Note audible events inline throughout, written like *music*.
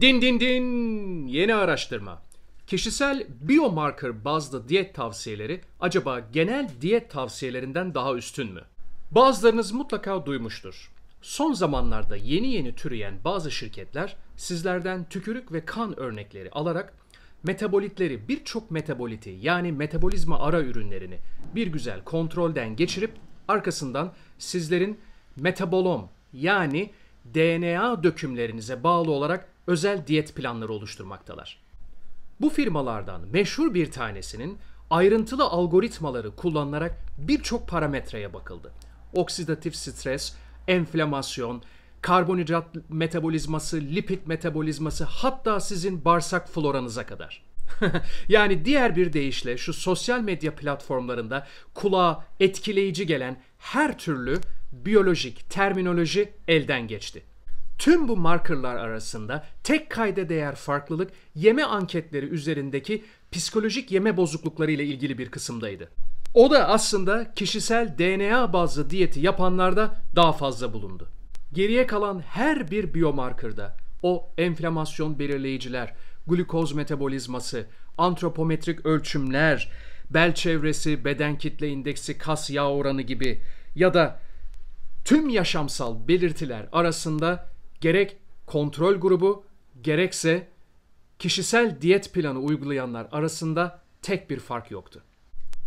Din din din yeni araştırma. Kişisel biomarker bazlı diyet tavsiyeleri acaba genel diyet tavsiyelerinden daha üstün mü? Bazılarınız mutlaka duymuştur. Son zamanlarda yeni yeni türeyen bazı şirketler sizlerden tükürük ve kan örnekleri alarak metabolitleri birçok metaboliti yani metabolizma ara ürünlerini bir güzel kontrolden geçirip arkasından sizlerin metabolom yani DNA dökümlerinize bağlı olarak özel diyet planları oluşturmaktalar. Bu firmalardan meşhur bir tanesinin ayrıntılı algoritmaları kullanılarak birçok parametreye bakıldı. Oksidatif stres, enflamasyon, karbonhidrat metabolizması, lipid metabolizması hatta sizin bağırsak floranıza kadar. *laughs* yani diğer bir deyişle şu sosyal medya platformlarında kulağa etkileyici gelen her türlü biyolojik terminoloji elden geçti. Tüm bu markerlar arasında tek kayda değer farklılık yeme anketleri üzerindeki psikolojik yeme bozuklukları ile ilgili bir kısımdaydı. O da aslında kişisel DNA bazlı diyeti yapanlarda daha fazla bulundu. Geriye kalan her bir biyomarkerda o enflamasyon belirleyiciler, glukoz metabolizması, antropometrik ölçümler, bel çevresi, beden kitle indeksi, kas yağ oranı gibi ya da tüm yaşamsal belirtiler arasında gerek kontrol grubu gerekse kişisel diyet planı uygulayanlar arasında tek bir fark yoktu.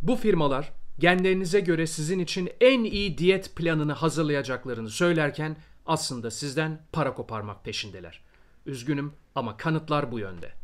Bu firmalar genlerinize göre sizin için en iyi diyet planını hazırlayacaklarını söylerken aslında sizden para koparmak peşindeler. Üzgünüm ama kanıtlar bu yönde.